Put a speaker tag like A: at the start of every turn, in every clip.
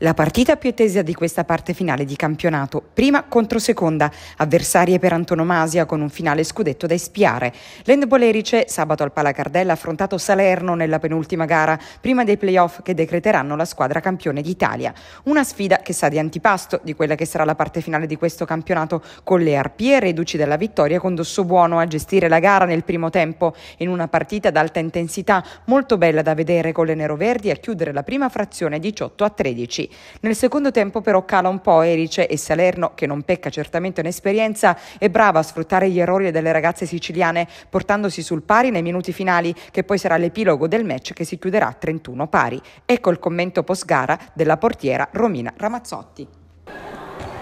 A: La partita più attesa di questa parte finale di campionato, prima contro seconda, avversarie per antonomasia con un finale scudetto da espiare. L'Endbolerice sabato al Palacardella ha affrontato Salerno nella penultima gara, prima dei playoff che decreteranno la squadra campione d'Italia. Una sfida che sa di antipasto di quella che sarà la parte finale di questo campionato con le arpie reduci della vittoria con Dosso Buono a gestire la gara nel primo tempo, in una partita d'alta intensità molto bella da vedere con le neroverdi a chiudere la prima frazione 18 a 13. Nel secondo tempo però cala un po' Erice e Salerno, che non pecca certamente in esperienza, è brava a sfruttare gli errori delle ragazze siciliane, portandosi sul pari nei minuti finali, che poi sarà l'epilogo del match che si chiuderà a 31 pari. Ecco il commento post gara della portiera Romina Ramazzotti.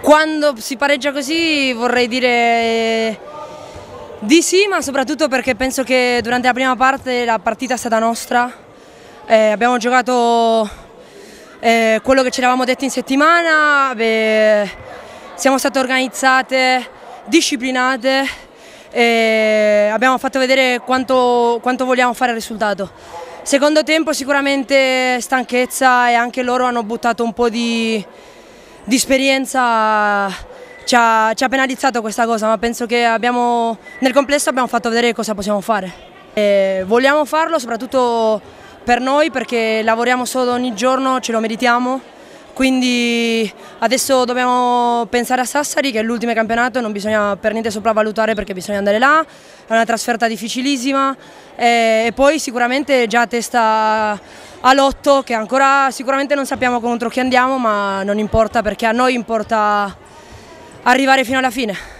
B: Quando si pareggia così vorrei dire di sì, ma soprattutto perché penso che durante la prima parte la partita è stata nostra. Eh, abbiamo giocato eh, quello che ci eravamo detti in settimana, beh, siamo state organizzate, disciplinate e abbiamo fatto vedere quanto, quanto vogliamo fare il risultato. Secondo tempo sicuramente stanchezza e anche loro hanno buttato un po' di, di esperienza ci ha, ci ha, penalizzato questa cosa, ma penso che abbiamo, nel complesso abbiamo fatto vedere cosa possiamo fare. E vogliamo farlo soprattutto per noi perché lavoriamo solo ogni giorno, ce lo meritiamo, quindi adesso dobbiamo pensare a Sassari che è l'ultimo campionato, non bisogna per niente sopravvalutare perché bisogna andare là, è una trasferta difficilissima e poi sicuramente già testa all'otto che ancora sicuramente non sappiamo contro chi andiamo ma non importa perché a noi importa arrivare fino alla fine.